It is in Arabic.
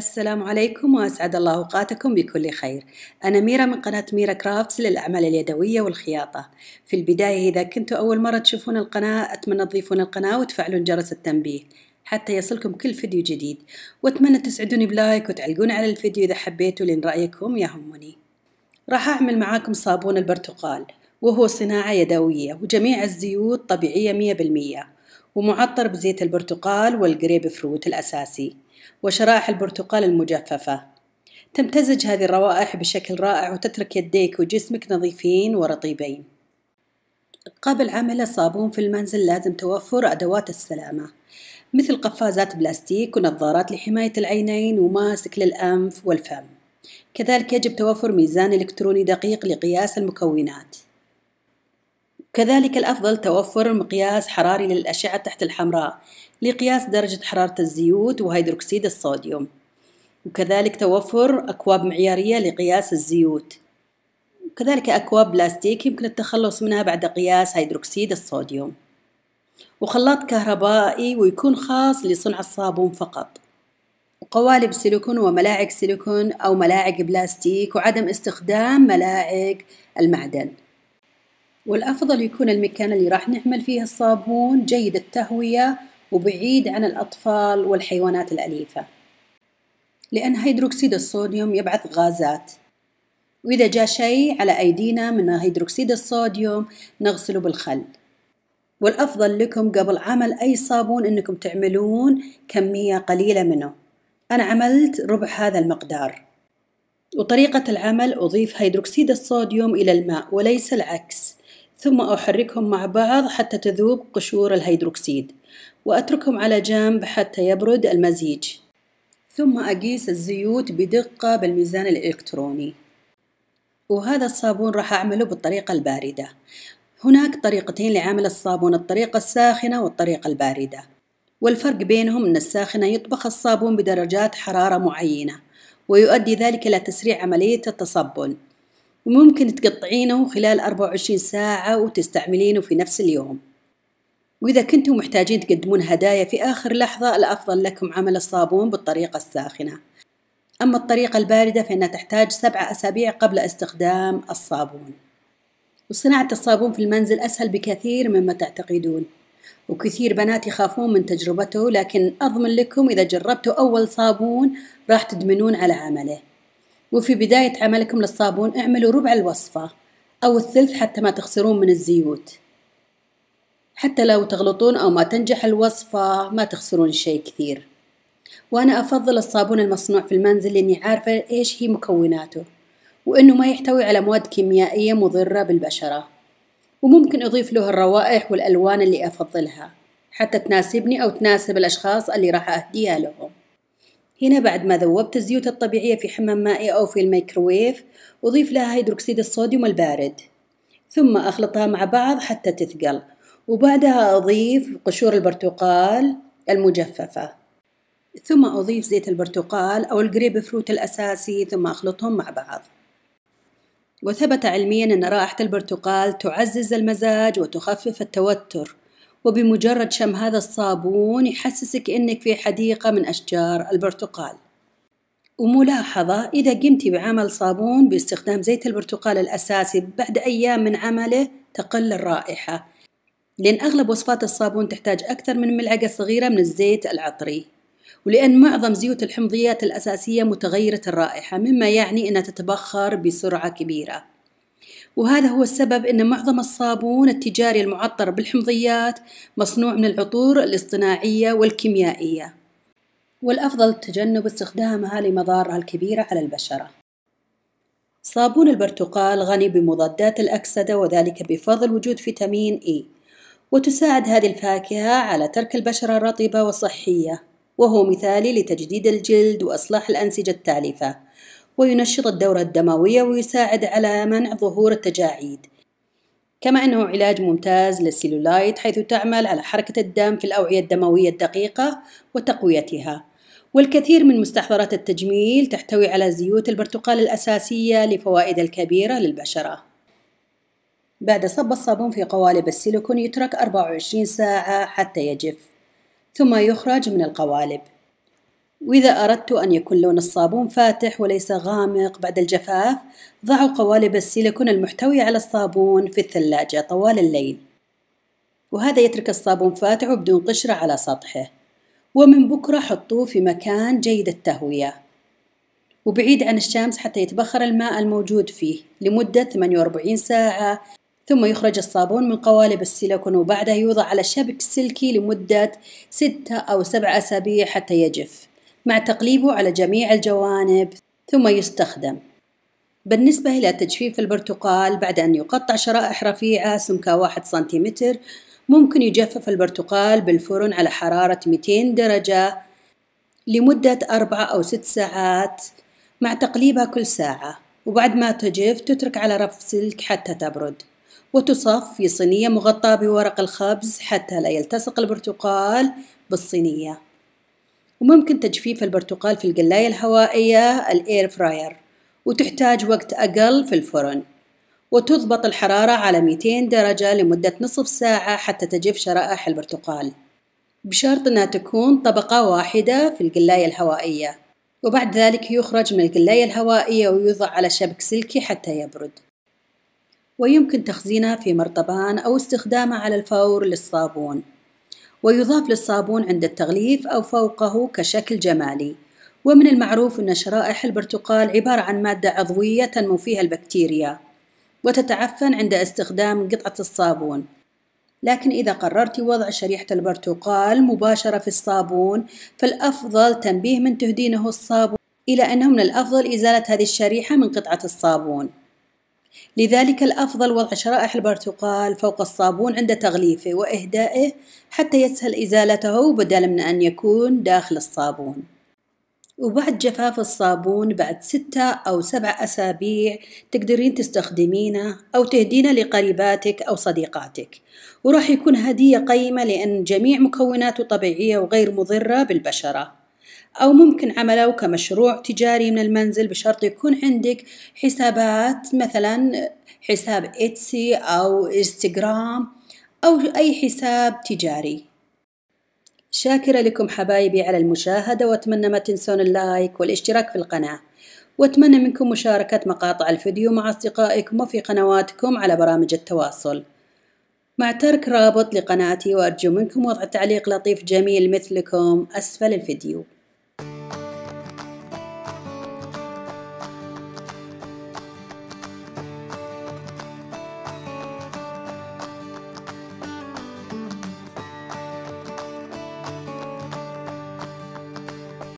السلام عليكم وأسعد الله أوقاتكم بكل خير أنا ميرا من قناة ميرا كرافتس للأعمال اليدوية والخياطة في البداية إذا كنتوا أول مرة تشوفون القناة أتمنى تضيفون القناة وتفعلون جرس التنبيه حتى يصلكم كل فيديو جديد وأتمنى تسعدوني بلايك وتعلقون على الفيديو إذا حبيتوا لأن رأيكم يهمني راح أعمل معاكم صابون البرتقال وهو صناعة يدوية وجميع الزيوت طبيعية مية بالمية ومعطر بزيت البرتقال والجريب فروت الأساسي وشرائح البرتقال المجففة تمتزج هذه الروائح بشكل رائع وتترك يديك وجسمك نظيفين ورطيبين قبل عمل صابون في المنزل لازم توفر أدوات السلامة مثل قفازات بلاستيك ونظارات لحماية العينين وماسك للأنف والفم كذلك يجب توفر ميزان إلكتروني دقيق لقياس المكونات كذلك الأفضل توفر مقياس حراري للأشعة تحت الحمراء لقياس درجة حرارة الزيوت وهيدروكسيد الصوديوم وكذلك توفر أكواب معيارية لقياس الزيوت وكذلك أكواب بلاستيك يمكن التخلص منها بعد قياس هيدروكسيد الصوديوم وخلاط كهربائي ويكون خاص لصنع الصابون فقط وقوالب سيليكون وملاعق سيليكون أو ملاعق بلاستيك وعدم استخدام ملاعق المعدن والأفضل يكون المكان اللي راح نعمل فيه الصابون جيد التهوية وبعيد عن الأطفال والحيوانات الأليفة لأن هيدروكسيد الصوديوم يبعث غازات وإذا جاء شيء على أيدينا من هيدروكسيد الصوديوم نغسله بالخل والأفضل لكم قبل عمل أي صابون أنكم تعملون كمية قليلة منه أنا عملت ربع هذا المقدار وطريقة العمل أضيف هيدروكسيد الصوديوم إلى الماء وليس العكس ثم أحركهم مع بعض حتى تذوب قشور الهيدروكسيد وأتركهم على جنب حتى يبرد المزيج ثم أقيس الزيوت بدقة بالميزان الإلكتروني وهذا الصابون راح أعمله بالطريقة الباردة هناك طريقتين لعمل الصابون الطريقة الساخنة والطريقة الباردة والفرق بينهم أن الساخنة يطبخ الصابون بدرجات حرارة معينة ويؤدي ذلك إلى تسريع عملية التصبن وممكن تقطعينه خلال 24 ساعة وتستعملينه في نفس اليوم وإذا كنتم محتاجين تقدمون هدايا في آخر لحظة الأفضل لكم عمل الصابون بالطريقة الساخنة أما الطريقة الباردة فإنها تحتاج سبعة أسابيع قبل استخدام الصابون وصناعة الصابون في المنزل أسهل بكثير مما تعتقدون وكثير بنات يخافون من تجربته لكن أضمن لكم إذا جربتوا أول صابون راح تدمنون على عمله وفي بداية عملكم للصابون اعملوا ربع الوصفة أو الثلث حتى ما تخسرون من الزيوت حتى لو تغلطون أو ما تنجح الوصفة ما تخسرون شيء كثير وأنا أفضل الصابون المصنوع في المنزل لأني عارفة إيش هي مكوناته وإنه ما يحتوي على مواد كيميائية مضرة بالبشرة وممكن أضيف له الروائح والألوان اللي أفضلها حتى تناسبني أو تناسب الأشخاص اللي راح أهديها لهم هنا بعد ما ذوبت الزيوت الطبيعية في حمام مائي أو في الميكروويف أضيف لها هيدروكسيد الصوديوم البارد ثم أخلطها مع بعض حتى تثقل وبعدها أضيف قشور البرتقال المجففة ثم أضيف زيت البرتقال أو الجريب فروت الأساسي ثم أخلطهم مع بعض وثبت علميا أن رائحة البرتقال تعزز المزاج وتخفف التوتر وبمجرد شم هذا الصابون يحسسك إنك في حديقة من أشجار البرتقال وملاحظة إذا قمتي بعمل صابون باستخدام زيت البرتقال الأساسي بعد أيام من عمله تقل الرائحة لأن أغلب وصفات الصابون تحتاج أكثر من ملعقة صغيرة من الزيت العطري ولأن معظم زيوت الحمضيات الأساسية متغيرة الرائحة مما يعني أنها تتبخر بسرعة كبيرة وهذا هو السبب أن معظم الصابون التجاري المعطر بالحمضيات مصنوع من العطور الاصطناعية والكيميائية والأفضل تجنب استخدامها لمضارها الكبيرة على البشرة صابون البرتقال غني بمضادات الأكسدة وذلك بفضل وجود فيتامين إي وتساعد هذه الفاكهة على ترك البشرة الرطبة وصحية وهو مثالي لتجديد الجلد وإصلاح الأنسجة التالفة وينشط الدورة الدموية ويساعد على منع ظهور التجاعيد كما أنه علاج ممتاز للسيلولايت حيث تعمل على حركة الدم في الأوعية الدموية الدقيقة وتقويتها والكثير من مستحضرات التجميل تحتوي على زيوت البرتقال الأساسية لفوائد الكبيرة للبشرة بعد صب الصابون في قوالب السيليكون يترك 24 ساعة حتى يجف ثم يخرج من القوالب وإذا أردت أن يكون لون الصابون فاتح وليس غامق بعد الجفاف ضعوا قوالب السيليكون المحتوية على الصابون في الثلاجة طوال الليل وهذا يترك الصابون فاتح وبدون قشرة على سطحه ومن بكرة حطوه في مكان جيد التهوية وبعيد عن الشمس حتى يتبخر الماء الموجود فيه لمدة 48 ساعة ثم يخرج الصابون من قوالب السيليكون وبعدها يوضع على شبك سلكي لمدة ستة أو سبع أسابيع حتى يجف مع تقليبه على جميع الجوانب ثم يستخدم بالنسبة إلى تجفيف البرتقال بعد أن يقطع شرائح رفيعة سمكها واحد سنتيمتر ممكن يجفف البرتقال بالفرن على حرارة 200 درجة لمدة أربعة أو ست ساعات مع تقليبها كل ساعة وبعد ما تجف تترك على رف سلك حتى تبرد وتصف في صينية مغطاة بورق الخبز حتى لا يلتصق البرتقال بالصينية وممكن تجفيف البرتقال في القلاية الهوائية الاير فراير وتحتاج وقت أقل في الفرن وتضبط الحرارة على 200 درجة لمدة نصف ساعة حتى تجف شرائح البرتقال بشرط أنها تكون طبقة واحدة في القلاية الهوائية وبعد ذلك يخرج من القلاية الهوائية ويوضع على شبك سلكي حتى يبرد ويمكن تخزينها في مرطبان أو استخدامها على الفور للصابون ويضاف للصابون عند التغليف أو فوقه كشكل جمالي ومن المعروف أن شرائح البرتقال عبارة عن مادة عضوية تنمو فيها البكتيريا وتتعفن عند استخدام قطعة الصابون لكن إذا قررت وضع شريحة البرتقال مباشرة في الصابون فالأفضل تنبيه من تهدينه الصابون إلى أنه من الأفضل إزالة هذه الشريحة من قطعة الصابون لذلك الأفضل وضع شرائح البرتقال فوق الصابون عند تغليفه وإهدائه حتى يسهل إزالته بدلا من أن يكون داخل الصابون وبعد جفاف الصابون بعد ستة أو سبع أسابيع تقدرين تستخدمينه أو تهدينه لقريباتك أو صديقاتك وراح يكون هدية قيمة لأن جميع مكوناته طبيعية وغير مضرة بالبشرة أو ممكن عمله كمشروع تجاري من المنزل بشرط يكون عندك حسابات مثلا حساب إتسي أو إنستغرام أو أي حساب تجاري شاكرة لكم حبايبي على المشاهدة وأتمنى ما تنسون اللايك والاشتراك في القناة وأتمنى منكم مشاركة مقاطع الفيديو مع أصدقائكم وفي قنواتكم على برامج التواصل مع ترك رابط لقناتي وأرجو منكم وضع تعليق لطيف جميل مثلكم أسفل الفيديو